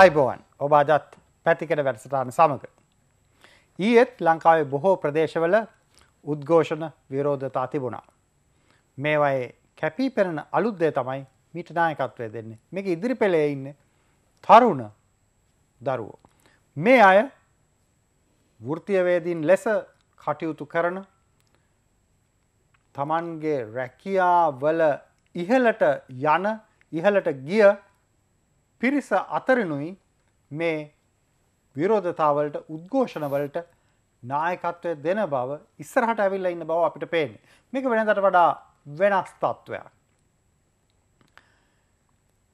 අයිබෝවන් ඔබ අදත් පැතිකට වැඩසටාන සමඟ. ඊයෙත් ලංකාවේ බොහෝ ප්‍රදේශවල උද්ඝෝෂණ විරෝධතා තිබුණා. මේවයි කැපී පෙරෙන අලුද්දේ තමයි මිට නායකත්වය දෙන්නේ මේක ඉදිරි පෙළේ ඉන්න තරුණ දරුවෝ. මේ අය වෘතියවේදීන් ලෙස කටයුතු කරන තමන්ගේ රැකියාවල ඉහලට යන ඉහලට ගිය පිරිස අතරනුයි මේ විරෝධතාවලට උද්ඝෝෂණවලට නායකත්වය දෙන බව ඉස්සරහට ඇවිල්ල ඉන්න බව අපිට පේන මේක වෙනදට වඩා වෙනස් තත්ත්වයක්.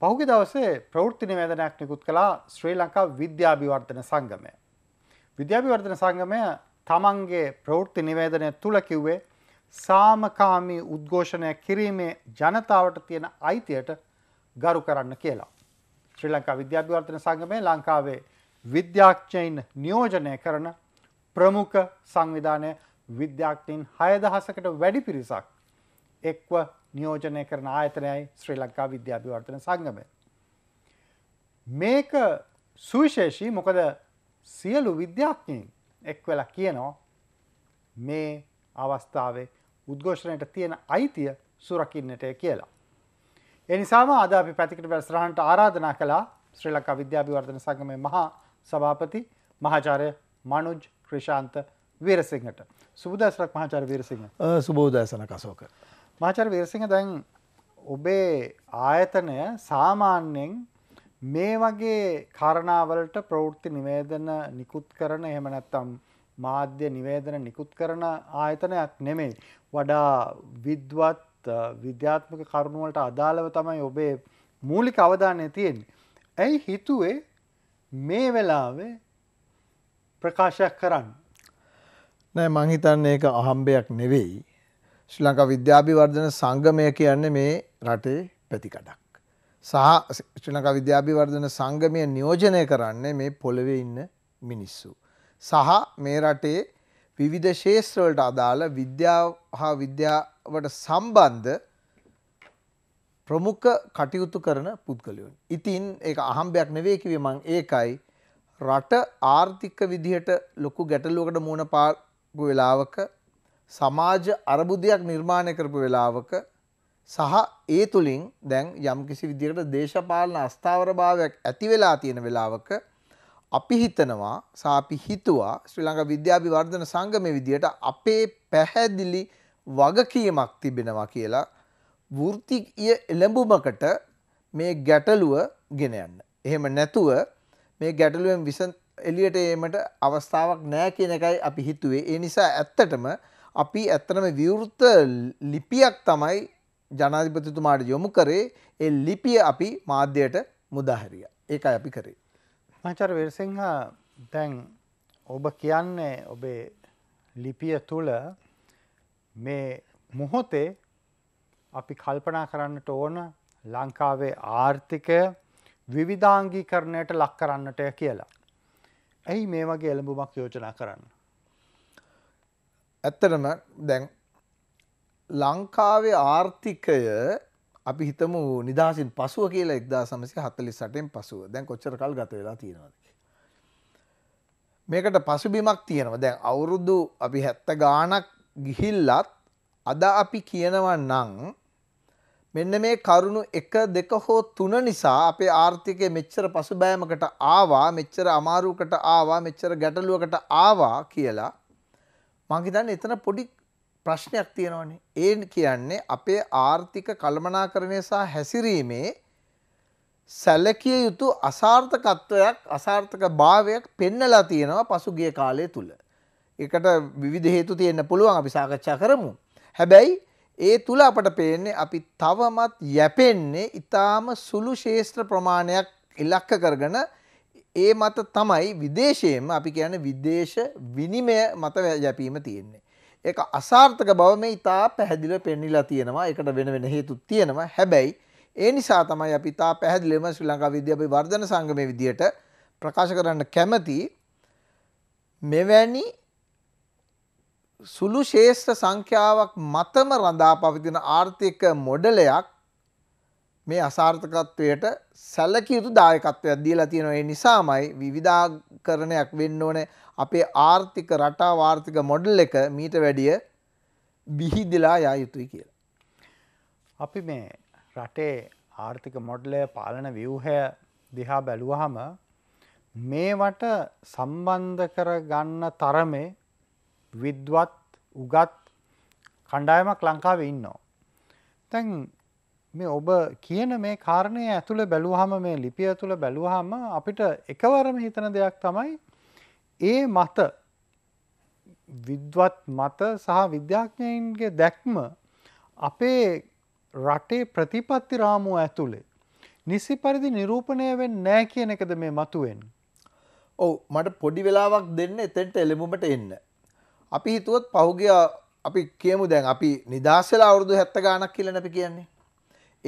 පහුගි දවසේ ප්‍රෘත්ති නිවේදනයක් නිකුත් කලා ශ්‍රී ලංකා විද්‍යාභිවර්ධන සංගමය. විද්‍යාභිවර්ධන සංගමය තමන්ගේ ප්‍රෘත්ති නිවේදනය තුළ කිව්වේ සාමකාමී උද්ඝෝෂණය කිරීමේ ජනතාවට තියෙන අයිතියට ගරු කරන්න කියලා. ශ්‍රී ලංකා විද්‍යාභිවර්ධන සංගමය ලංකාවේ විද්‍යාඥයින් නියෝජනය කරන ප්‍රමුඛ සංවිධානය විද්‍යාඥයින් 6000කට වැඩි පිරිසක් එක්ව නියෝජනය කරන ආයතනයයි ශ්‍රී ලංකා විද්‍යාභිවර්ධන සංගමය. මේක සුවිශේෂී මොකද සියලු විද්‍යාඥයින් එක්වෙලා කියනවා මේ අවස්ථාවේ උද්ඝෝෂණයට තියෙන අයිතිය සුරකින්නට කියලා. එනිසාම අද අපි පැතිකට වැස්රහන්ට ආරාධනා කලා ශ්‍රී ලංකා විද්‍යාභිවර්ධන සංගමේ මහා සභාපති මහාචාරය මනුජ් ක්‍රෂාන්ත වීරසිංහට. සුබදසරක් මහාචාර වීරසිංහ සුබෝදසන කසෝක. මහාචර වීරසිංහ දැන් ඔබේ ආයතනය සාමාන්‍යෙන් මේ වගේ කාරණාවලට ප්‍රවෘත්ති නිවේදන නිකුත් කරන එහෙම නැත්තම් මාධ්‍ය නිවේදන නිකුත් කරන ආයතනයක් නෙමෙයි. වඩා විද්වත් විද්‍යාත්මක කරුණුවලට අදාළව තමයි ඔබේ මූලික අවධානය තියෙන්නේ. ඇයි හිතුවේ මේ වෙලාවේ ප්‍රකාශයක් කරන්න. නෑ මංහිතන්න ඒක අහම්බයක් නෙවෙයි. ශ්‍රී ලංකා විද්‍යාභිවර්ධන සංගමය කියන්නේ මේ රටේ පැතිකඩක්. සහ ශ්‍රී ලංකා විද්‍යාභිවර්ධන සංගමය නියෝජනය කරන්නේ මේ පොළවේ ඉන්න මිනිස්සු. සහ මේ රටේ විවිධ ශේෂත්‍රවලට අදාළ විද්‍යාව හා විද්‍යා වට සම්බන්ධ ප්‍රමුඛ කටයුතු කරන පුද්ගලයන්. ඉතින් ඒක අහම්බයක් නෙවෙයි කිව්වේ මං ඒකයි රට ආර්ථික විදිහට ලොකු ගැටලුවකට මුහුණ පාපු වෙලාවක සමාජ අරබුදයක් නිර්මාණය කරපු වෙලාවක සහ ඒ තුලින් දැන් යම්කිසි විදිහකට දේශපාලන අස්ථාවරභාවයක් ඇති වෙලා තියෙන වෙලාවක අපි හිතනවා සාපි හිතුවා ශ්‍රී ලංකා විද්‍යාභිවර්ධන සංගමයේ විදිහට අපේ පැහැදිලි වගකීමක් තිබෙනවා කියලා වෘතිය එළඹුමකට මේ ගැටලුව ගෙන යන්න. එහෙම නැතුව මේ ගැටලුවෙන් විස එලියට ඒමට අවස්ථාවක් නෑ කියන එකයි අපි හිතුවේ. ඒ නිසා ඇත්තටම අපි ඇත්තටම විවෘත ලිපියක් තමයි ජනාධිපතිතුමාට යොමු කරේ ඒ ලිපිය අපි මාධ්‍යයට මුදාහැරිය. ඒකයි අපි කරේ. මචර වේරසිංහ දැන් ඔබ කියන්නේ ඔබේ ලිපිය තුළ මේ මොහොතේ අපි කල්පනා කරන්නට ඕන ලංකාවේ ආර්ථිකය විවිධාංගීකරණයට ලක් කරන්නට කියලා. ඇයි මේ වගේ එළඹුමක් යෝජනා කරන්න. ඇත්තටම දැන් ලංකාවේ ආර්ථිකය අපි හිතම නිදහසින් පසුව කියලා එක්දා සමසය හතලි සටෙන් පසුව දැන් කොච්චර කල් ගත වෙලා තියෙනවද. මේකට පසුබිමක් තියෙනවා දැන් අවුරුදු අපි හැත්ත ගානක් ගිහිල්ලත් අද අපි කියනවා නං මෙන්න මේ කරුණු එක දෙක හෝ තුන නිසා අපේ ආර්ථිකය මෙච්චර පසුබෑමකට ආවා මෙච්චර අමාරුකට ආවා මෙච්චර ගැටලුවකට ආවා කියලා මං හිතන්නේ එතන පොඩි ප්‍රශ්නයක් තියෙනවනේ. ඒ කියන්නේ අපේ ආර්ථික කළමනාකරණය සහ හැසිරීමේ සැලකිය යුතු අසාර්ථකත්වයක් අසාර්ථක භාවයක් පෙන්නලා තියෙනවා පසුගිය කාලය තුළ. එකට විවිධ හේතු තියෙන්න පුළුවන් අපි සාකච්ඡා කරමු. හැබැයි ඒ තුල අපට පේන්නේ අපි තවමත් යැපෙන්නේ ඊටාම සුළු ශේෂ්ත්‍ර ප්‍රමාණයක් ඉලක්ක කරගෙන ඒ මත තමයි විදේශයෙන්ම අපි කියන්නේ විදේශ විනිමය මත යැපීම තියෙන්නේ. ඒක අසාර්ථක බව මේ ඊටා පැහැදිලිව පෙන්විලා තියෙනවා. ඒකට වෙන වෙන හේතුත් තියෙනවා. හැබැයි ඒ නිසා තමයි අපි තා පැහැදිලිවම ශ්‍රී ලංකා විද්‍යාපති වර්ධන සංගමයේ විදියට ප්‍රකාශ කරන්න කැමති මෙවැනි සුළු ශේෂ්ත්‍ර සංඛ්‍යාවක් මතම රඳා පවතින ආර්ථික මොඩලයක් මේ අසාර්ථකත්වයට සැලකිය යුතු දායකත්වයක් දීලා තියෙනවා. ඒ නිසාමයි විවිධාකරණයක් වෙන්න ඕනේ අපේ ආර්ථික රටාව ආර්ථික මොඩල් එක මීට වැඩිය බිහිදලා යා යුතුයි කියලා. අපි මේ රටේ ආර්ථික මොඩලය පාලන ව්‍යවහය දිහා බැලුවහම මේවට සම්බන්ධ කර ගන්න තරමේ විද්වත් උගත් කණ්ඩායමක් ලංකාවේ ඉන්නවා. තැන් මේ ඔබ කියන මේ කාරණය ඇතුළ බැලුහම මේ ලිපිය ඇතුළ බැලුහම අපිට එකවරම හිතන දෙයක් තමයි ඒ මත විද්වත් මත සහ විද්‍යාඥයන්ගේ දැක්ම අපේ රටේ ප්‍රතිපත්ති රාමුව ඇතුළේ නිසි පරිදි නිරූපණය වෙන් නෑ කියන එකද මේ මතුවෙන්. ඔවු මට පොඩි වෙලාවක් දෙන්න එතෙන්ට එළෙමුමට එන්න අපි හිතුවොත් පහුගිය අපි කියමු දැන් අපි නිදාසලා අවුරුදු 70 ගාණක් කියලා අපි කියන්නේ.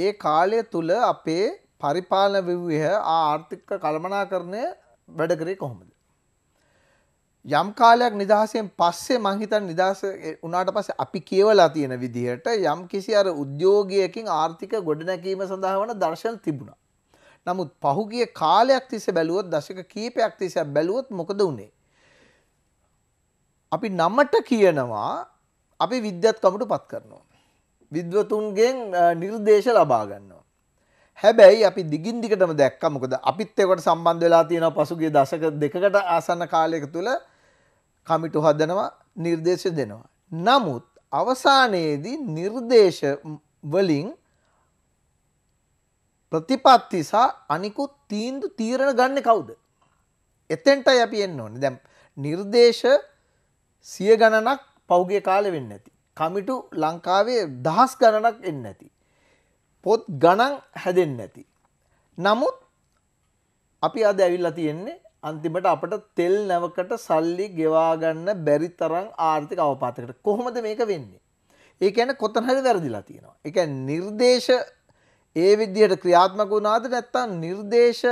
ඒ කාලය තුල අපේ පරිපාලන ව්‍යුහය ආර්ථික කළමනාකරණය වැඩ කරේ කොහොමද? යම් කාලයක් නිදහසෙන් පස්සේ මං හිතන්නේ නිදහස උනාට පස්සේ අපි කියවලා තියෙන විදිහට යම් කිසි අර උද්‍යෝගයකින් ආර්ථික ගොඩනැගීම සඳහා වන දර්ශන තිබුණා. නමුත් පහුගිය කාලයක් තිස්සේ බැලුවොත් දශක කීපයක් තිස්සේ බැලුවොත් මොකද උනේ? අපි නමට කියනවා අපි විද්‍යත්කමට පත් කරනවා. විද්වතුන්ගෙන් නිර්දේශ ලබා ගන්නවා. හැබැයි අපි දිගින් දිගටම දැක්ක මොකද අපිත් එකට සම්බන්ධ වෙලා තියෙන පසුගිය දශක දෙකකට ආසන්න කාලයක තුල කමිටු හදනවා නිර්දේශ දෙනවා. නමුත් අවසානයේදී නිර්දේශ වලින් ප්‍රතිපත්ති සහ අනිකුත් තීන්දු තීරණ ගන්න කවුද? එතෙන්ටයි අපි එන්න ඕනේ. දැන් නිර්දේශ සිය ගණනක් පෞගේ කාලෙ වෙන්න ඇති. කමිටු ලංකාවේ දහස් ගණනක් එන්න ඇති. පොත් ගණන් හැදෙන් නැති. නමුත් අපි අද ඇවිල්ලා තියෙන්නේ අන්තිමට අපට තෙල් නැවකට සල්ලි ගෙවාගන්න බැරි තරම් ආර්ථික අවපාතකට කොහොමද මේක වෙන්නේ. ඒ ඇන කොතනහරි වැරදිලා තියෙනවා. එක නිර්දේශ ඒ විදියට ක්‍රියාත්මක වුණාද නැත්තම් නිර්දේශ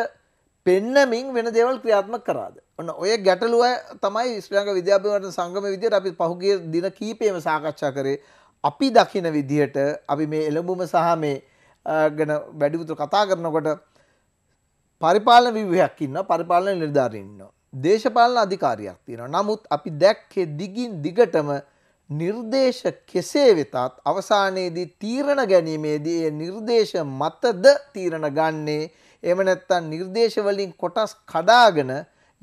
පෙන්නමින් වෙන දේවල් ක්‍රියාත්මක කරාද. ඔන්න ඔය ගැටලුව තමයි ශ්‍රලංක විද්‍යාපිමට සංගම විදියට අපි පහුගේ දින කීපයම සාකච්ඡා කරේ අපි දකින විදිහට අපි මේ එළඹුම සහ මේ ගැන වැඩිපුතු කතා කරනකොට පරිපාලන විවහයක් ඉන්න පරිපාලන නිර්ධාරන්න. දේශපාලන අධිකාරයක් තියෙන නමුත් අපි දැක්කේ දිගින් දිගටම නිර්දේශ කෙසේ වෙතත් අවසානයේදී තීරණ ගැනීමේදී ඒ නිර්දේශ මතද තීරණ ගන්නේ එම නැත්තන් නිර්දේශවලින් කොටස් කඩාගෙන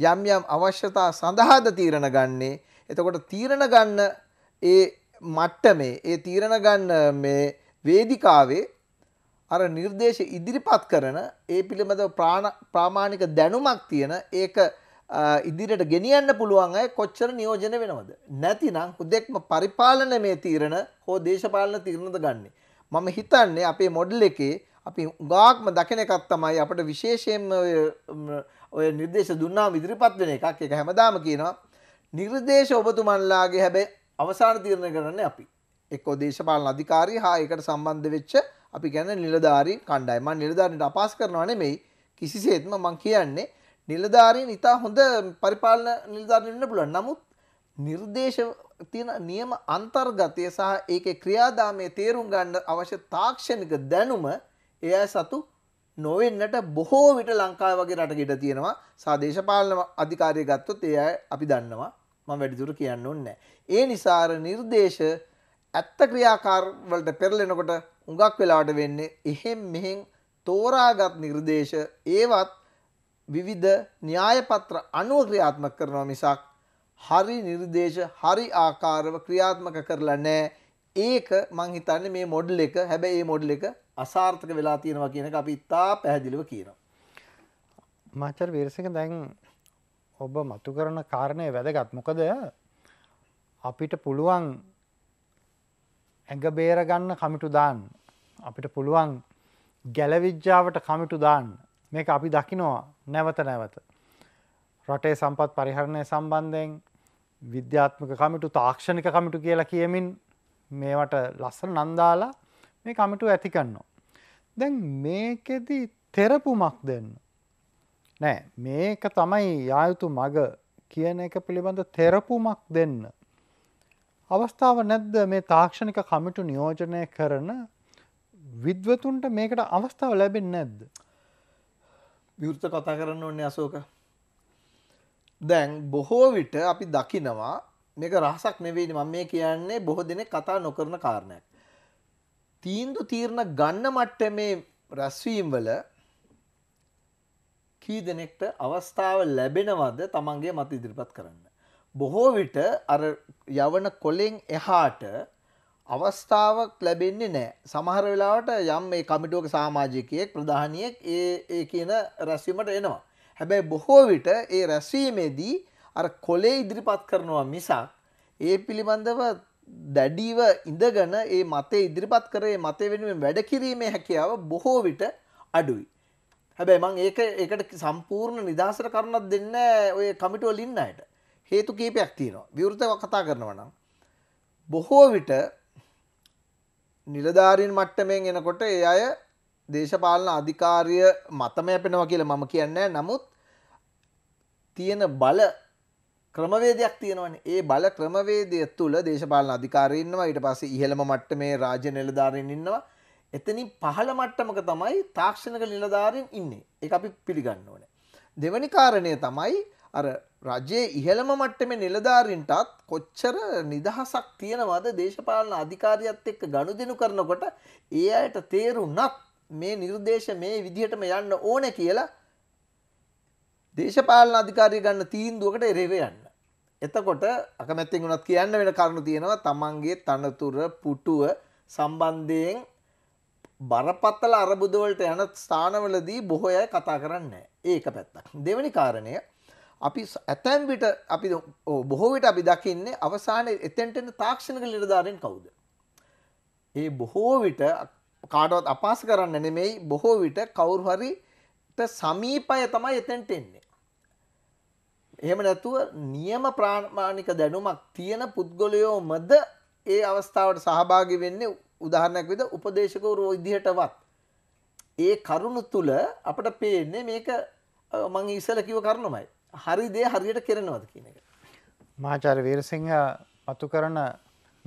යම් යම් අවශ්‍යතා සඳහාද තීරණ ගන්නේ එතකොට තීරණ ගන්න ඒ මට්ටමේ ඒ තීරණ ගන්න මේ වේදිකාවේ අර නිර්දේශ ඉදිරිපත් කරන ඒ පිළිබඳව ප්‍රාමාණික දැනුමක් තියෙන ඒක ඉදිරියට ගෙනියන්න පුළුවන් අය කොච්චර නියෝජන වෙනවද නැතිනම් හුදෙක්ම පරිපාලන මේ තීරණ හෝ දේශපාලන තීරණද ගන්නේ මම හිතන්නේ අපේ මොඩල් එකේ අපි උගාක්ම දකින එකක් තමයි අපට විශේෂයෙන්ම ඔය නිර්දේශ දුන්නාම ඉදිරිපත් වෙන එකක් එක හැමදාම කියනවා නිර්දේශ ඔබතුමන්ලාගේ හැබැයි අවසාන තීරණය කරන්නේ අපි එක්කෝ දේශපාලන අධිකාරී හා ඒකට සම්බන්ධ වෙච්ච අපි කියන්නේ නිලධාරී කණ්ඩායම. මම නිලධාරීන්ට අපාස කරනවා නෙමෙයි කිසිසේත්ම මම කියන්නේ නිලධාරීන් ඉතා හොඳ පරිපාලන නිලධාරීන් වෙන්න පුළුවන්. නමුත් නිර්දේශ තියෙන නියම අන්තර්ගතය සහ ඒකේ ක්‍රියාදාමයේ තේරුම් ගන්න අවශ්‍ය තාක්ෂණික දැනුම එය සතු නොවෙන්නට බොහෝ විට ලංකාව වගේ රට ගෙට තියෙනවා සාදේශපාලන අධිකාරය ගත්තොත් ඒ අය අපි දන්නවා ම වැඩිදුර කියන්න ඕන්නෑ. ඒ නිසාර නිර්දේශ ඇත්ත ක්‍රියාකාර්වලට පෙරලෙනකොට උඟක් වෙලාට වෙන්නේ එහෙම් මෙහෙන් තෝරාගත් නිර්දේශ ඒවත් විවිධ න්‍යායපත්‍ර අනුව ක්‍රියාත්මක කරනවා මිසක් හරි නිර්දේශ හරි ආකාරව ක්‍රියාත්මක කරලා නෑ ඒක මංහිතන්න මේ මොඩල් එක හැබැ ඒ මොඩල් එක අසාර්ථක වෙලා තියෙනවා කියන එක අපි ඉතා පැහැදිලිව කියනවා. මචර් වේරසික දැන් ඔබ මතු කරන කාරණය වැදගත් මොකද අපිට පුළුවන් ඇඟ බේරගන්න කමිටු දාන් අපිට පුළුවන් ගැලවිජ්ජාවට කමිටු දාන් මේක අපි දකිනවා නැවත නැවත. රටේ සම්පත් පරිහරණය සම්බන්ධයෙන් විද්‍යාත්මක කමිටු තාක්ෂණික කමිටු කියලා කියමින් මේවට ලස්සන නන්දාලා මේ කමිටු ඇතිකන්නවා. දැන් මේකෙදි තෙරපුමක් දෙන්න. නෑ මේක තමයි යායුතු මග කියන එක පිළිබඳ තෙරපුමක් දෙන්න. අවස්ථාව නැද්ද මේ තාක්ෂණික කමිටු නියෝජනය කරන විද්වතුන්ට මේකට අවස්ථාව ලැබෙන් නැද්ද. විවෘත කතා කරන්න ඔන්න අසෝක. දැන් බොහෝ විට අපි දකිනවා මේක රහසක් නෙවෙයි මම මේ කියන්නේ බොහෝ දෙනෙක් කතා නොකරන කාරණයක්. තීන්දු තීරණ ගන්න මට්ටමේ රැස්වීම් වල කී දෙනෙක්ට අවස්ථාව ලැබෙනවද තමන්ගේ මත ඉදිරිපත් කරන්න. බොහෝ විට අර යවන කොලෙෙන් එහාට අවස්ථාවක් ලැබෙන්නේ නෑ සමහර වෙලාවට යම් මේ කමිටුවක සාමාජිකයෙක් ප්‍රධානියෙක් ඒ කියන රැස්වීමට එනවා. හැබැයි බොහෝ විට ඒ රැස්වීමේදී අර කොලේ ඉදිරිපත් කරනවා මිසක් ඒ පිළිබඳව දැඩීව ඉඳගන ඒ මතේ ඉදිරිපත් කරේ මතය වෙනුවෙන් වැඩ කිරීමේ හැකියාව බොහෝ විට අඩුයි. හැබැයි මං ඒක එකට සම්පූර්ණ නිදහසර කරනත් දෙන්න ඔය කමිටුවල ඉන්න අයට හේතු කීපයක් තියෙනවා විවෘතව කතා කරනවනම්. බොහෝ විට නිලධාරීන් මට්ටමෙන් එනකොට ඒ අය දේශපාලන අධිකාරය මතම යැපෙනවා කියල මම කියන්න නමුත් තියෙන බල ක්‍රමවේදයක් තියෙනවනේ. ඒ බල ක්‍රමවේදය තුල දේශපාලන අධිකාරී ඉන්නවා. ඊට පස්සේ ඉහළම මට්ටමේ රාජ්‍ය නිලධාරීන් ඉන්නවා. එතනින් පහළ මට්ටමක තමයි තාක්ෂණික නිලධාරීන් ඉන්නේ. ඒක අපි පිළිගන්න ඕනේ. දෙවැනි කාරණය තමයි අර රජයේ ඉහළම මට්ටමේ නිලධාරීන්ටත් කොච්චර නිදහසක් තියෙනවද දේශපාලන අධිකාරියත් එක්ක ගනුදෙනු කරනකොට ඒ අයට තේරුණත් මේ නිර්දේශ මේ විදිහටම යන්න ඕනේ කියලා දේශපාලන අධිකාරය ගන්න තීන්දුවකට එරෙර යන්න. එතකොට අකමැත්තෙන් වුණත් කියන්න වෙන කරුණු තියෙනවා තමන්ගේ තනතුර පුටුව සම්බන්ධයෙන් බරපත්තල අරබුදවලට යන ස්ථානවලදී බොහෝ අය කතා කරන්න ඒක පැත්තක්. දෙවැනි කාරණය අපි ඇතැම් විට අපි බොහෝ විට අපි දකින්නේ අවසානයේ එතෙන්ටෙන තාක්ෂණික නිලධාරීන් කවුද? ඒ බොහෝ විට කාටවත් අපහාස කරන්න නෙමෙයි බොහෝ විට කවුරු හරිට සමීපය තමයි එතෙන්ට එන්නේ. එහෙම නැතුව නියම ප්‍රාණමානික දැනුමක් තියෙන පුද්ගොලයෝ මද ඒ අවස්ථාවට සහභාගි වෙන්නේ උදාහරණයක් විද උපදේශකවරු ඉදිහටවත්. ඒ කරුණු තුළ අපට පේන්නේ මේක මං ඉසල කිව කරුණුමයි. හරි දේ හරියට කෙරෙනවද කියන එක. මාචාර වේරසිංහ මතු කරන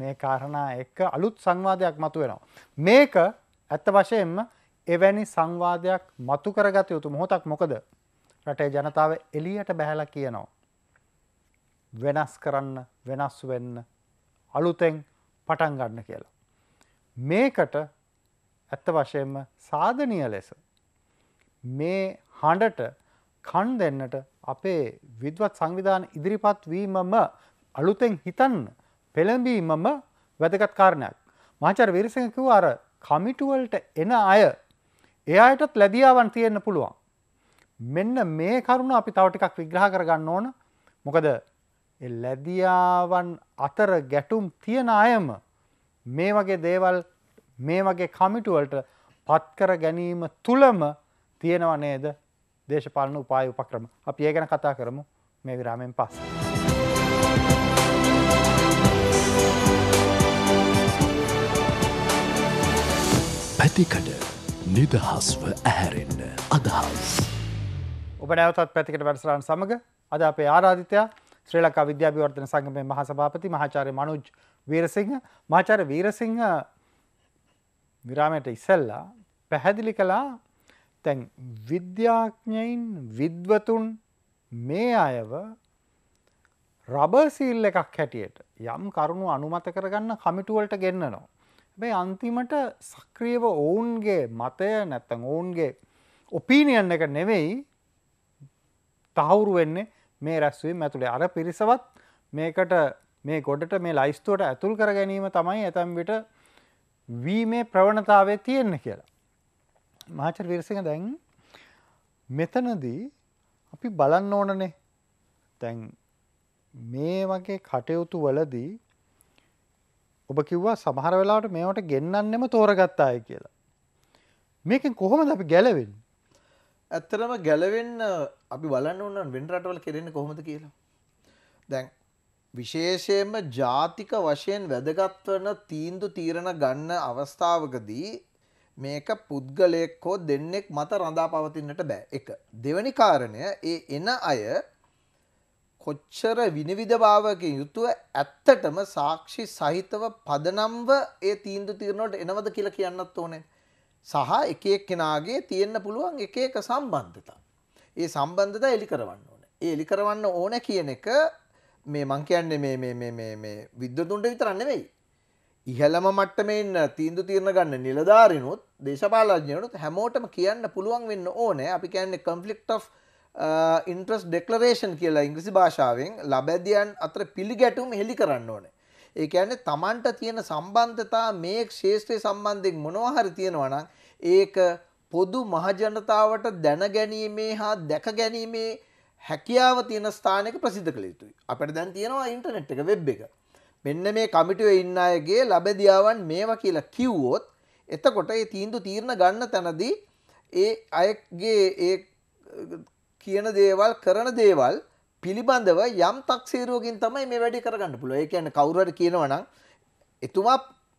මේ කාරණා එක්ක අලුත් සංවාදයක් මතු වෙනවා. මේක ඇත්ත වශයෙන්ම එවැනි සංවාදයක් මතු කරගත යුතු මොහොතක් මොකද රටේ ජනතාව එලියට බැහැලා කියනවා. වෙනස් කරන්න වෙනස් වෙන්න අලුතෙන් පටන් ගන්න කියලා. මේකට ඇත්ත වශයෙන්ම සාධනය ලෙස මේ හඬට කන් දෙන්නට අපේ විද්වත් සංවිධාන ඉදිරිපත් වීමම අලුතෙන් හිතන්න පෙළඹීමම වැදගත් කාරණයක් මාචර විරිසකව අර කමිටුවල්ට එන අය එයායටත් ලැදියාවන් තියෙන්න්න පුළුවන් මෙන්න මේ කරුණ අපි තව ටිකක් විග්‍රහ කරගන්න ඕන මොකද ලැදියාවන් අතර ගැටුම් තියෙන අයම මේ වගේ දේවල් මේ වගේ කමිටුවලට පත්කර ගැනීම තුළම තියෙනව නේද දේශපාලන උපාය උපක්‍රම අපි ඒ ගැන කතා කරමු මේ විරාමෙන් පස්ස. පැතිකඩ නිදහස්ව ඇහැරෙන්න අදහස්. අප නැවතත් පැතිකට වැඩසටහන් සමග අද අපේ ආරාධිතයා ශ්‍රී ලංකා විද්‍යාභිවර්ධන සංගමේ මහ සභාපති මහාචාර්ය මනුජ් වීරසිංහ මහාචාර්ය වීරසිංහ විරාමයට ඉස්සෙල්ලා පැහැදිලි කළා දැන් විද්‍යාඥයින් විද්වතුන් මේ අයව රබර් සීල් එකක් හැටියට යම් කරුණු අනුමත කරගන්න කමිටුවලට ගෙන්න්නනවා. හැබැයි අන්තිමට සක්‍රියව ඔවුන්ගේ මතය නැත්තං ඔවුන්ගේ ඔපීනියන් එක නෙවෙයි තහවුරු වෙන්නේ මේ රැස්වීම ඇතුළේ අර පිරිසවත් මේකට මේ ගොඩට මේ ලයිස්තුවට ඇතුල් කර ගැනීම තමයි ඇතැම් විට වීමේ ප්‍රවණතාවේ තියෙන්න කියලා. මාචර් විරසික දැන් මෙතනදී අපි බලන්න ඕනනේ තැන් මේ වගේ කටයුතු වලදී ඔබ කිව්වා සමහර වෙලාට මේවට ගෙන්න්නෙම තෝරගත්තාය කියලා. මේකින් කොහොම අපි ගැලවෙන් ඇත්තරම ගැලවෙන්න අපි බලන්න උන්නන් වෙන් රටවල් කෙරෙන්න කොහොමද කියලා. දැන් විශේෂයෙන්ම ජාතික වශයෙන් වැදගත්වන තීන්දු තීරණ ගන්න අවස්ථාවකදී මේක පුද්ගලයෙක් හෝ දෙන්නෙක් මත රඳා පවතින්නට බෑ එක. දෙවැනි කාරණය ඒ එන අය කොච්චර විනිවිධභාවකින් යුතුව ඇත්තටම සාක්ෂි සහිතව පදනම්ව ඒ තීන්දු තීරණට එනවද කියලා කියන්නත් ඕනේ. සහ එක එක්කෙනාගේ තියෙන්න පුළුවන් එක එක සම්බන්ධතා. ඒ සම්බන්ධතා එලි කරවන්න ඕන. ඒ එලි කරවන්න ඕන කියන එක මේ මං කියන්නේ විද්‍යතුන්ට විතරන්න වෙයි. ඉහළම මට්ටමෙන් තීන්දු තීරණ ගන්න නිලධාරිනුත් දේශපාලඥයනුත් හැමෝටම කියන්න පුළුවන් වෙන්න ඕනෑ අපි කියන්නේ conflict of interest uh, declaration කියලා ඉංග්‍රසි භාෂාවෙන් ලබැදියන් අතර පිළිගැටුම් හෙළි කරන්න ඕන. ඒ කියන්නේ Tamanට තියෙන සම්බන්ධතා මේ ක්ෂේත්‍රයේ සම්බන්ධයෙන් මොනවා හරි තියෙනවා ඒක පොදු මහජනතාවට දැනගැනීමේ හා දැකගැනීමේ හැකියාව තියෙන ස්ථානයක ප්‍රසිද්ධ කළ යුතුයි. අපිට දැන් තියෙනවා ඉන්ටර්නෙට් එක වෙබ් එක. මෙන්න මේ කමිටුවේ ඉන්න අයගේ ලබදියාවන් මේවා කියලා කිව්වොත් එතකොට ඒ තීන්දුව තීරණ ගන්න තැනදී ඒ අයගේ ඒ කියන දේවල් කරන දේවල් පිළිබඳව යම් තක්සේරුවකින් තමයි මේ වැඩි කරගන්න පුළුව ඒ කියන්නේ කවුරුහරි කියනවනම් එතුමා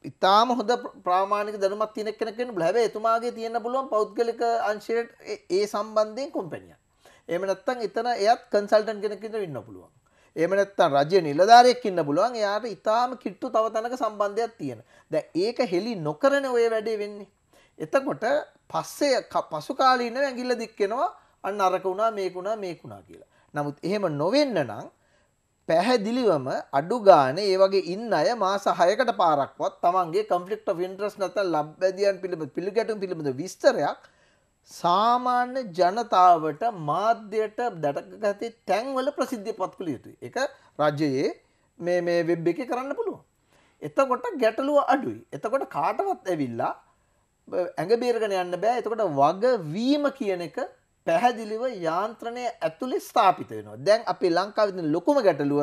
ඉතාම හොඳ ප්‍රාමාණික දැනුමක් තියෙන කෙනෙක් වෙන්න බුල හැබැයි එතුමාගේ තියෙන්න පුළුවන් පෞද්ගලික අංශයට ඒ සම්බන්ධයෙන් කොම්පැනියක්. එහෙම නැත්නම් එතන එයත් කන්සල්ටන්ට් කෙනෙක් ඉඳලා ඉන්න පුළුවන්. එහෙම නැත්නම් රජ්‍ය නිලධාරියෙක් ඉන්න පුළුවන්. එයාට ඉතාම කිට්ටු තව තැනක සම්බන්ධයක් තියෙන. දැන් ඒක හෙලි නොකරන ඔය වැඩේ වෙන්නේ. එතකොට පස්සේ පසු කාලීනව ඇඟිල්ල දික්කෙනවා අන්න අරක වුණා මේක වුණා මේක වුණා කියලා. නමුත් එහෙම නොවෙන්න නම් පැහැදිලිවම අඩු ගාන ඒ වගේ ඉන්න අය මා සහයකට පාරක්වත් තමන්ගේ කම්පික්ට ඉන්ට්‍රස් නැත ලබ්බැදියන් පිළිබඳ පිළිගැටුම් පිළිබඳ විස්තරයක් සාමාන්‍ය ජනතාවට මාධ්‍යයට දැටකගති තැන්වල ප්‍රසිද්ධිය පත්කළ යුතුයි. එක රජයේ මේ මේ වෙබ් එක කරන්න පුළුව. එතකොට ගැටලුව අඩුයි. එතකොට කාටවත් ඇවිල්ලා ඇඟ බේරගෙන යන්න බෑ එතකොට වගවීම කියන එක පැහැදිලිව යාන්ත්‍රණය ඇතුළේ ස්ථාපිත වෙනවා. දැන් අපේ ලංකාවේ තියෙන ලොකුම ගැටලුව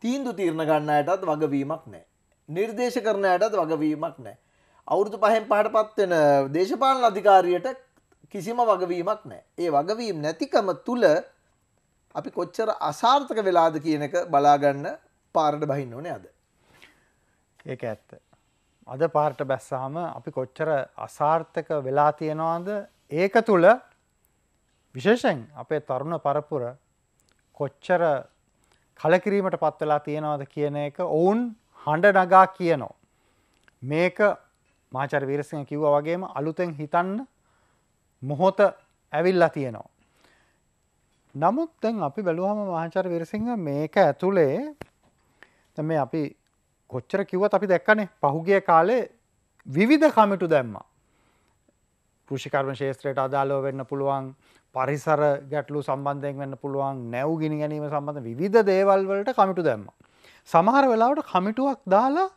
තීන්දුව తీරන ගන්න අයටත් වගවීමක් නැහැ. නිර්දේශ කරන අයටත් වගවීමක් නැහැ. අවුරුදු පහෙන් පහටපත් වෙන දේශපාලන අධිකාරියට කිසිම වගවීමක් නැහැ. ඒ වගවීම් නැතිකම තුල අපි කොච්චර අසාර්ථක වෙලාද කියන එක බලා ගන්න පාරට බහින්න ඕනේ අද. ඒක ඇත්ත. අද පාර්ට බැස්සාම අපි කොච්චර අසාර්ථක වෙලා තියෙනවාද ඒක තුළ විශේෂයෙන් අපේ තරුණ පරපුර කොච්චර කලකිරීමට පත් වෙලා තියෙනවද කියන එක ඔවුන් හඬ නගා කියනෝ. මේක මාචර වීරසිංහ කිව්ව වගේම අලුතෙන් හිතන්න මොහොත ඇවිල්ලා තියෙනවා. නමුත් දැන් අපි බැලුවම මහාචාර්ය වීරසිංහ මේක ඇතුලේ දැන් මේ අපි කොච්චර කිව්වත් අපි දැක්කනේ පහුගිය කාලේ විවිධ කමිටු දැම්මා. කෘෂිකර්ම ශේත්‍රයට අදාළව වෙන්න පුළුවන් පරිසර ගැටලු සම්බන්ධයෙන් වෙන්න පුළුවන් නැව් ගිනි ගැනීම සම්බඳ විධ දේවල් වලට කමිටු දැම්ම. සමහර වෙලාවට කමිටුවක් දාලා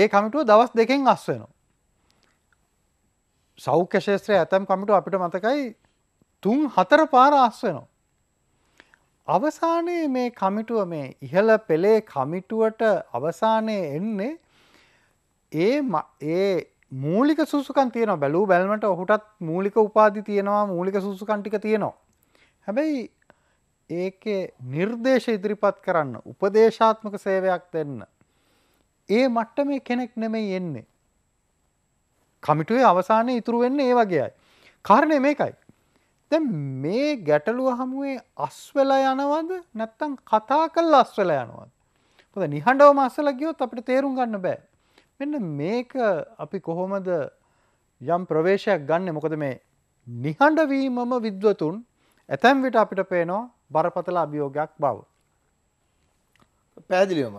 ඒ කමිටුව දවස් දෙකෙන් අස් වෙනවා. සෞඛ්‍ය ශේත්‍රය ඇතැම් කමිටු අපිට මතකයි තුන් හතර පාර අස් වෙනවා. අවසානයේ මේ කමිටුව මේ ඉහළ පෙළේ කමිටුවට අවසානය එන්නේ ඒ මූලික සුසුකන් තියෙන බැලූ බැල්මට ඔහුටත් මූලික උපාදි තියෙනවා මූලික සුසුකන්ටික තියෙනවා. හැබැයි ඒක නිර්දේශ ඉදිරිපත් කරන්න උපදේශාත්මක සේවයක් දෙන්න. ඒ මට්ට මේ කෙනෙක් නෙමෙයි එන්නේ. කමිටුවේ අවසානය ඉතුරු වෙන්න ඒ වගේයි. කාරණය මේකයි. දැ මේ ගැටලුව හමුවේ අස්වෙලා යනවද නැත්තං කතා කල් අස්වෙලා යනවද. හොද නිහඬව මස්සල ගියොත් අපට තේරුම් ගන්න බෑ. මෙන්න මේක අපි කොහොමද යම් ප්‍රවේශයක් ගන්න මොකද මේ නිහඬවීමම විද්වතුන් ඇතැම් විට අපිට පේනෝ බරපතල අභියෝගයක් බව. පැදිලියොම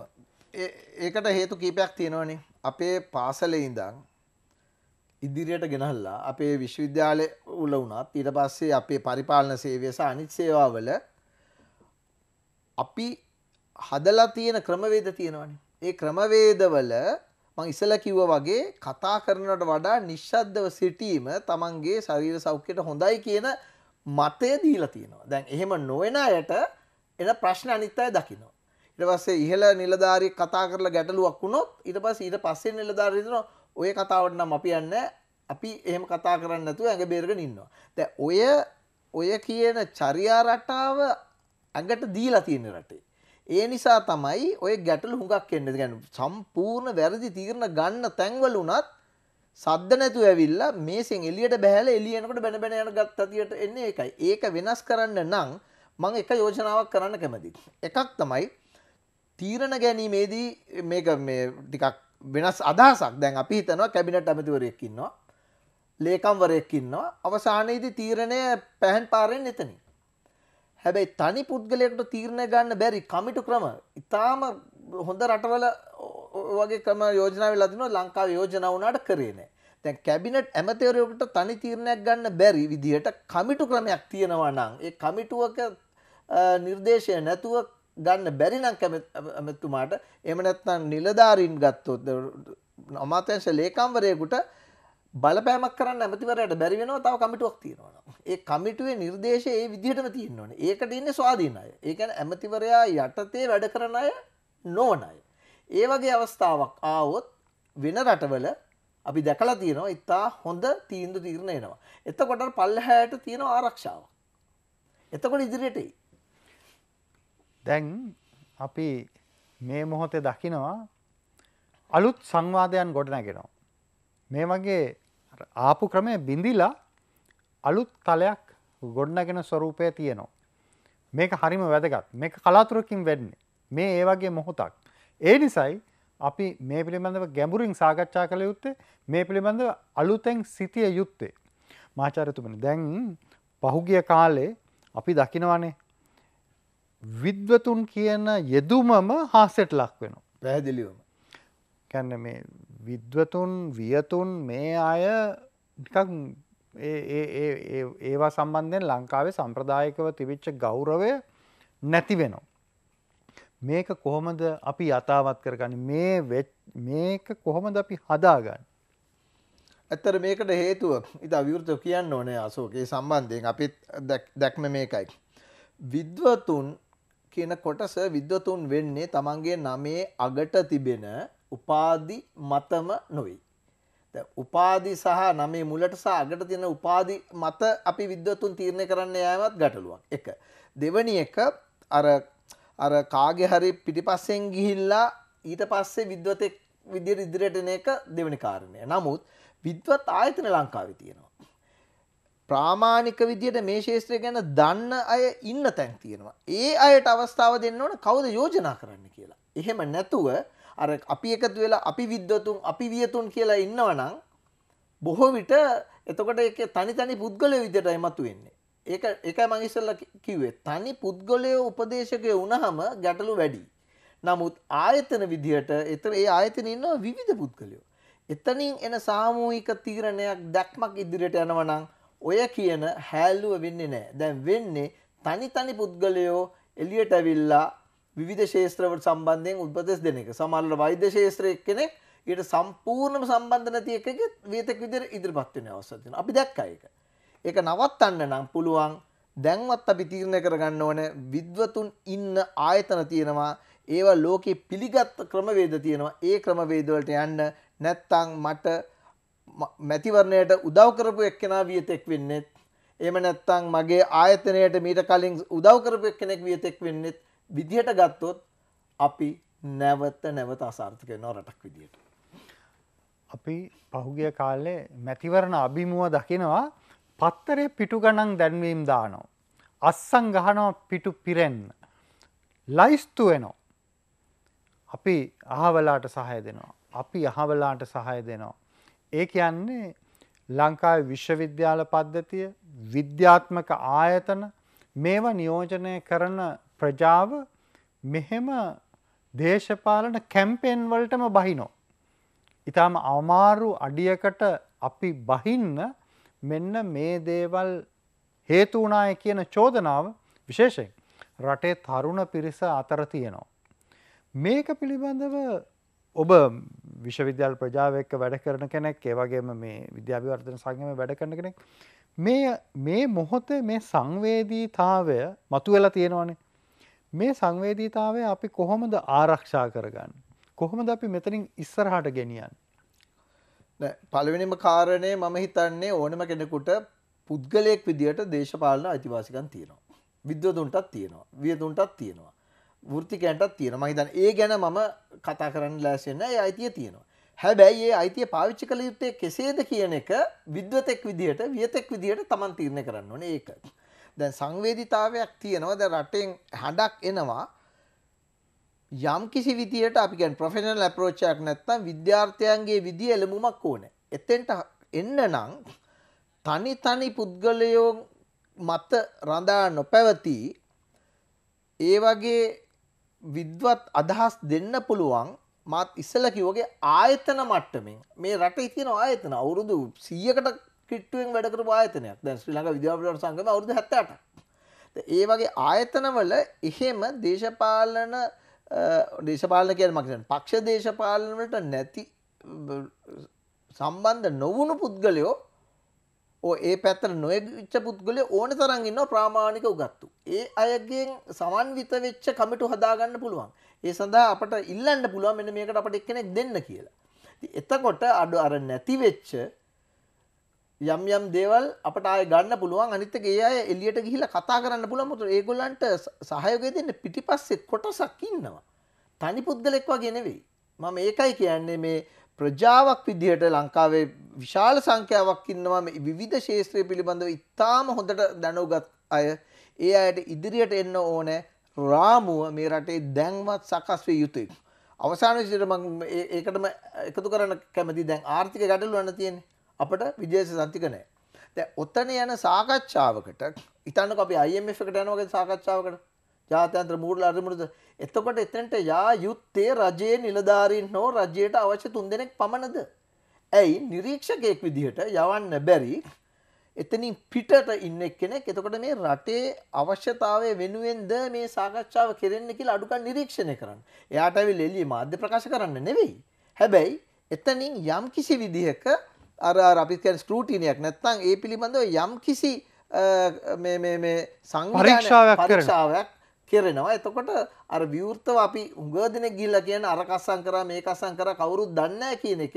ඒකට හේතු කීපයක් තියෙනවනේ අපේ පාසලේ ඉඳං ඉදිරියට ගෙනහල්ලා අපේ විශ්වවිද්‍යාලය උල වුණත් ඊට පස්සේ අපේ පරිපාලන සේවයස අනිත් සේවාවල අපි හදලා තියෙන ක්‍රමවේද තියෙනවනේ ඒ ක්‍රමවේදවල මං ඉස්සලා කිව්වා වගේ කතා කරනවට වඩා නිශ්ශබ්දව සිටීම Tamanගේ ශරීර සෞඛ්‍යයට හොඳයි කියන මතය දීලා තියෙනවා. දැන් එහෙම නොවන අයට එන ප්‍රශ්න අනිත් අය දකිනවා. ඊට පස්සේ ඉහළ නිලධාරියෙක් කතා කරලා ගැටලුවක් වුණොත් ඊට පස්සේ ඊට පස්සේ නිලධාරිය දෙනවා ඔය කතාවට නම් අපි යන්නේ අපි එහෙම කතා කරන්න නැතුව ඇඟ බේරගෙන ඉන්නවා. දැන් ඔය ඔය කියන චර්යා රටාව ඇඟට දීලා තියෙන රටේ. ඒ නිසා තමයි ඔය ගැටලු හුඟක් එන්නේ. يعني සම්පූර්ණ වැරදි තීරණ ගන්න තැන්වල උනත් සද්ද නැතුව ඇවිල්ලා මේසෙන් එළියට බහැලා එළිය එනකොට බැන බැන යන ගත්තතියට එන්නේ ඒකයි. ඒක වෙනස් කරන්න නම් මම එක යෝජනාවක් කරන්න කැමතියි. එකක් තමයි තීරණ ගැනීමේදී මේක මේ ටිකක් වෙනස් අදහසක්. දැන් අපි හිතනවා කැබිනට් ඇමතිවරයෙක් ඉන්නවා. ලේකම්වරයෙක් ඉන්නවා. අවසානයේදී තීරණය පැහැන් පාරෙන් එතනින්. හැබැයි තනි පුද්ගලයෙකුට තීරණය ගන්න බැරි කමිටු ක්‍රම ඉතාම හොඳ රටවල වගේ ක්‍රම යෝජනාව ලදින ලංකාව යෝජනා වුණට කරේනෑ තැන් කැබිනට් ඇමතවරයකට තනි තීරණයක් ගන්න බැරි විදිහට කමිටු ක්‍රමයක් තියෙනවා නම් ඒ කමිටුවක නිර්දේශය නැතුව ගන්න බැරි නම් ඇමතුමාට එම නැත්නම් නිලධාරීන් ගත්තොත් අමාත්‍යංශ ලේකම්වරයෙකුට බලපෑමක් කරන්න ඇමතිවරයට බැරි වෙනවා තව කමිටුවක් තියෙනවා ඒ කමිටුවේ නිර්දේශය ඒ විදිහටම තියෙන්න ඕනේ ඒකට ඉන්නේ ස්වාධීන අය ඒ කියන්නේ ඇමතිවරයා යටතේ වැඩ කරන අය නොවන අය ඒ වගේ අවස්ථාවක් ආවොත් වෙන රටවල අපි දැකලා තියෙනවා ඉතා හොඳ තීන්දු තීරණ එනවා එතකොට පල්ලහැයට තියෙන ආරක්ෂාව එතකොට ඉදිරියට දැන් අපි මේ මොහොතේ දකිනවා අලුත් සංවාදයන් ගොඩනැගෙනවා මේ වගේ ආපු ක්‍රමය බිඳිලා අලුත් තලයක් ගොඩනගෙන ස්වරූපය තියෙනවා. මේක හරිම වැදගත් මේ කලාතුරකින් වෙන්නේ මේ ඒවගේ මොහොතක්. ඒ නිසයි අපි මේ පිළිබඳව ගැඹුරින් සාකච්ඡා කළ යුත්තේ මේ පිළිබඳව අලුතැන් සිතිය යුත්තේ. මාචාරතුමන දැන් පහුගිය කාලේ අපි දකිනවනේ විද්වතුන් කියන යෙදුමම හාසෙට ලක් වෙනවා. පැහැදිලිවම. කැන්න මේ විද්වතුන් වියතුන් මේ අය ටිකක් ඒවා සම්බන්ධයෙන් ලංකාවේ සම්ප්‍රදායකව තිවිච්ච ගෞරවය නැති වෙනවා. මේක කොහොමද අපි යථාවත් කරගන්න මේ මේක කොහොමද අපි හදාගන්න. ඇත්තර මේකට හේතුව ඉතා විවෘත කියන්න ඕනේ අසෝකයේ සම්බන්ධයෙන් අපිත් දැක්ම මේකයි. විද්වතුන් කියන කොටස විද්වතුන් වෙන්නේ තමන්ගේ නමේ අගට තිබෙන උපාදි මතම නොවෙයි. උපාදි සහ නමේ මුලට සහ අගට තියෙන උපාදි මත අපි විද්වතුන් තීරණය කරන්න යෑමත් ගැටලුවක් එක. දෙවනි එක අර අර කාගේ හරි පිටිපස්සෙන් ගිහිල්ලා ඊට පස්සේ විද්වතෙක් විදියට ඉදිරියට එන එක දෙවෙනි කාරණය. නමුත් විද්වත් ආයතන ලංකාවේ තියෙනවා. ප්‍රාමාණික විදියට මේ ශේත්‍රය ගැන දන්න අය ඉන්න තැන් තියෙනවා. ඒ අයට අවස්ථාව දෙන්න ඕන කවුද යෝජනා කරන්න කියලා. එහෙම නැතුව අර අපි එකතු වෙලා අපි විද්වතුන් අපි වියතුන් කියලා ඉන්නවනම් බොහෝ විට එතකොට එක තනි තනි පුද්ගලය විදියට එමතු වෙන්නේ. ඒක එකයි මං ඉස්සෙල්ලා කිව්වේ තනි පුද්ගලයෝ උපදේශකය වුණාම ගැටලු වැඩි. නමුත් ආයතන විදියට එතන ඒ ආයතන ඉන්නවා විවිධ පුද්ගලයෝ. එතනින් එන සාමූහික තීරණයක් දැක්මක් ඉදිරියට යනවා නම් ඔය කියන හැලුව වෙන්නේ නැහැ. දැන් වෙන්නේ තනි තනි පුද්ගලයෝ එළියට ඇවිල්ලා විධ ශේත්‍රවට සම්බන්ධයෙන් උපදෙස් දෙන එක සමල්ල වෛද්‍ය ශේත්‍රයක් කෙනෙක් ඊට සම්පූර්ණම සම්බන්ධ නැති එකක වියතක් විදිර ඉදිරිපත් වෙන අවස්ථාවක් තියෙනවා. අපි දැක්කා ඒක. ඒක නවත්තන්න නම් පුළුවන් දැන්වත් අපි තීරණය කරගන්න ඕන විද්වතුන් ඉන්න ආයතන තියෙනවා ඒවා ලෝකෙ පිළිගත් ක්‍රමවේද තියෙනවා ඒ ක්‍රමවේදවලට යන්න නැත්තං මට මැතිවරණයට උදව් කරපු එක්කෙනා වියතෙක් වෙන්නෙත් එහෙම නැත්තං මගේ ආයතනයට මීට කලින් උදව් කරපු එක්කෙනෙක් වියතෙක් වෙන්නෙත් විදිහට ගත්තොත් අපි නැවත නැවත අසාර්ථක වෙනවා රටක් විදිහට. අපි පහුගිය කාලේ මැතිවරණ අභිමුව දකිනවා පත්තරේ පිටු ගණන් දැන්වීම් දානෝ. අස්සං ගහනෝ පිටු පිරෙන්න. ලයිස්තු වෙනෝ. අපි අහවලාට සහය දෙනවා. අපි අහවලාට සහය දෙනවා. ඒ කියන්නේ ලංකාව විශ්වවිද්‍යාල පද්ධතිය විද්‍යාත්මක ආයතන මේවා නියෝජනය කරන ප්‍රජාව මෙහෙම දේශපාලන කැම්පෙන් වලටම බහිනෝ. ඉතාම අමාරු අඩියකට අපි බහින්න මෙන්න මේ දේවල් හේතුනාය කියන චෝදනාව විශේෂයෙන් රටේ තරුණ පිරිස අතර තියෙනවා. මේක පිළිබඳව ඔබ විශ්වවිද්‍යල් ප්‍රජාවක වැඩ කරන කෙනෙක් ඒවගේම මේ විද්‍යාභිවර්ධන සංගම වැඩ කරන කෙනෙක් මේ මොහොතේ මේ සංවේදී තාවය මතුවෙලා තියෙනවානේ මේ සංවේදීතාවය අපි කොහොමද ආරක්ෂා කරගන්න. කොහොමද අපි මෙතනින් ඉස්සරහට ගෙනියන්. පළවෙනිම කාරණය මම හිතන්නේ ඕනම කෙනෙකුට පුද්ගලයෙක් විදිහට දේශපාලන අයිතිවාසිකන් තියෙනවා. විද්‍යදුන්ටත් තියෙනවා වියදුන්ටත් තියෙනවා. ෘතිකයන්ටත් තියෙන මහිතන් ඒ ගැන මම කතා කරන්න ලෑසෙන්න ඒ අයිතිය තියෙනවා. හැබැයි ඒ අයිතිය පාවිච්චි කළ යුත්තේ කෙසේද කියන එක විද්වතෙක් විදිහට වියතෙක් විදිහට තමන් තීරණය කරන්න ඕන ඒක. දැන් සංවේදිතාවයක් තියෙනවා දැන් රටෙන් හඬක් එනවා යම් කිසි විදියට අපි කියන්නේ ප්‍රොෆෙෂනල් අප්‍රෝච් එකක් නැත්නම් විද්‍යාර්ථයන්ගේ විදිය එළඹුමක් ඕනේ. එතෙන්ට එන්න නම් තනි තනි පුද්ගලයෝ මත රඳා නොපැවති ඒ වගේ විද්වත් අදහස් දෙන්න පුළුවන් මාත් ඉස්සල කිව්වගේ ආයතන මට්ටමින් මේ රටේ තියෙන ආයතන අවුරුදු 100කට කිට්ටුවෙන් වැඩකරපු ආයතනයක් දැන් ශ්‍රී ලංකා විද්‍යාපීඨ සංගම අවුරුදු 78. ඒ වගේ ආයතනවල එහෙම දේශපාලන දේශපාලන කියන්නේ මම කියන්නේ පක්ෂ දේශපාලන වලට නැති සම්බන්ධ නොවුණු පුද්ගලයෝ ඕ ඒ පැත්තට නොයෙච්ච පුද්ගලය ඕන තරන් ඉන්න ප්‍රාමාණික උගත්තු. ඒ අයගෙන් සමන්විත වෙච්ච කමිටු හදාගන්න පුළුවන්. ඒ සඳහා අපට ඉල්ලන්න පුළුවන් මෙන්න මේකට අපට එක්කෙනෙක් දෙන්න කියලා. එතකොට අඩු අර නැතිවෙච්ච යම් යම් දේවල් අපට ආය ගන්න පුළුවන් අනිතක ඒ අය එලියට ගිහිල කතා කරන්න පුළුවන් මුතු ඒගොල්ලන්ට සහයෝගය දෙන්න පිටිපස්සෙත් කොටසක් ඉන්නවා. තනි පුද්ගලෙක් වගේ නෙවෙයි. මම ඒකයි කියන්නේ මේ ප්‍රජාවක් විදිහට ලංකාවේ විශාල සංඛ්‍යාවක් ඉන්නවා මේ විවිධ ශාස්ත්‍රය පිළිබඳව ඉතාම හොඳට දැනුගත් අය. ඒ අයට ඉදිරියට එන්න ඕනේ රාමුව මේ රටේ දැන්වත් සකස් විය යුතුයි. අවසාන විදිහට මම ඒකටම එකතු කරන්න කැමති දැන් ආර්ථික ගැටලු නැණ තියෙන්නේ. අපට විදේශ සන්තික නෑ. දැන් ඔතන යන සාකච්ඡාවකට හිතන්නකෝ අපි IMF එකට යනවාගේ සාකච්ඡාවකට ජාත්‍යන්තර මූල්‍ය අරමුණුද එතකොට එතනට යා යුත්තේ රජයේ නිලධාරීන් හෝ රජයට අවශ්‍ය තුන්දෙනෙක් පමණද? ඇයි නිරීක්ෂකයෙක් විදිහට යවන්න බැරි එතනින් පිටට ඉන්න කෙනෙක් එතකොට මේ රටේ අවශ්‍යතාවය වෙනුවෙන්ද මේ සාකච්ඡාව කෙරෙන්න කියලා අඩුකන් නිරීක්ෂණය කරන්න. එයාට ඇවිල්ලා එළියේ මාධ්‍ය ප්‍රකාශ කරන්න නෙවෙයි. හැබැයි එතනින් යම් කිසි විදිහක අර අපිකැන ස්කෘටීනයක් නැත්තං ඒ පිළිබඳව යම් කිසි සංරක්ෂාවක් කෙරෙනවා එතකොට අර විවෘතව අපි උගදන ගිල්ල කියන අරකස්සං කර මේ කසං කර කවුරුත් දන්න කියන එක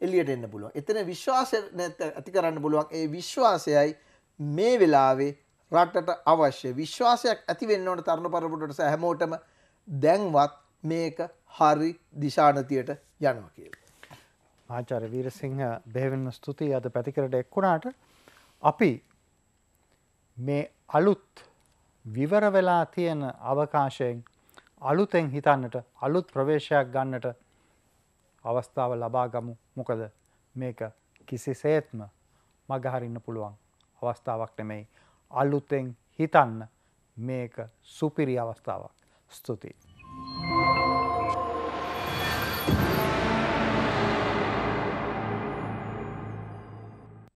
එල්ලියට එන්න පුළුව එතන විශ්වාස ඇති කරන්න පුළුවන් ඒ විශ්වාසයයි මේ වෙලාවේ රටට අවශ්‍ය විශ්වාසයක් ඇතිවෙන්න ඕට තරුණ පරපුටට හැමෝටම දැන්වත් මේක හරි දිශානතියට යනවා කියලා. ආචාර්ය වීරසිංහ බෙහෙවින්ම ස්තුතියි අද පැතිකරට එක්ුණාට අපි මේ අලුත් විවර වෙලා තියෙන අවකාශයෙන් අලුතෙන් හිතන්නට අලුත් ප්‍රවේශයක් ගන්නට අවස්ථාව ලබා ගමු මොකද මේක කිසිසේත්ම මගහරින්න පුළුවන් අවස්ථාවක් නෙමෙයි අලුතෙන් හිතන්න මේක සුපිරි අවස්ථාවක් ස්තුතියි